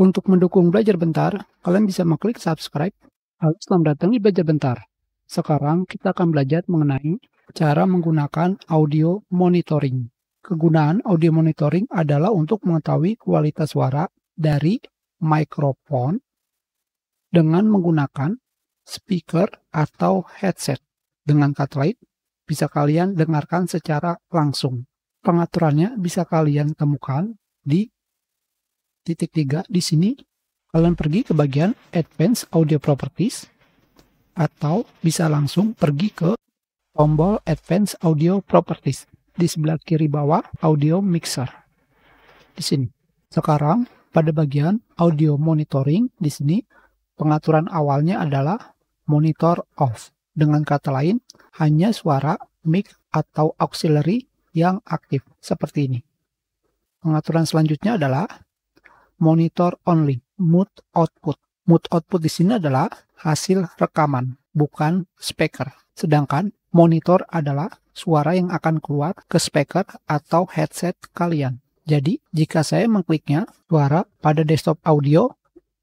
Untuk mendukung belajar bentar, kalian bisa mengklik subscribe. Halo, selamat datang di belajar bentar. Sekarang kita akan belajar mengenai cara menggunakan audio monitoring. Kegunaan audio monitoring adalah untuk mengetahui kualitas suara dari mikrofon dengan menggunakan speaker atau headset. Dengan kata lain, bisa kalian dengarkan secara langsung. Pengaturannya bisa kalian temukan di titik tiga di sini kalian pergi ke bagian Advanced Audio Properties atau bisa langsung pergi ke tombol Advanced Audio Properties di sebelah kiri bawah Audio Mixer di sini. Sekarang pada bagian Audio Monitoring di sini pengaturan awalnya adalah monitor off. Dengan kata lain, hanya suara mic atau auxiliary yang aktif seperti ini. Pengaturan selanjutnya adalah monitor only, mute output. Mute output di sini adalah hasil rekaman, bukan speaker. Sedangkan monitor adalah suara yang akan keluar ke speaker atau headset kalian. Jadi, jika saya mengkliknya, suara pada desktop audio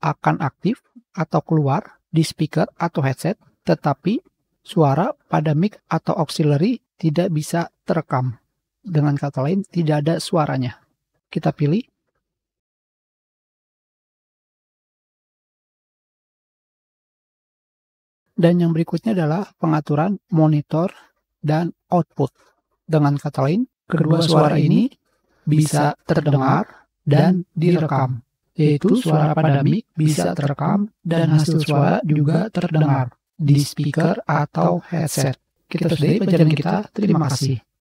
akan aktif atau keluar di speaker atau headset, tetapi suara pada mic atau auxiliary tidak bisa terekam. Dengan kata lain, tidak ada suaranya. Kita pilih Dan yang berikutnya adalah pengaturan monitor dan output. Dengan kata lain, kedua suara ini bisa terdengar dan direkam, yaitu suara pada mic bisa terekam dan hasil suara juga terdengar di speaker atau headset. Kita sudahi pelajaran kita. Terima kasih.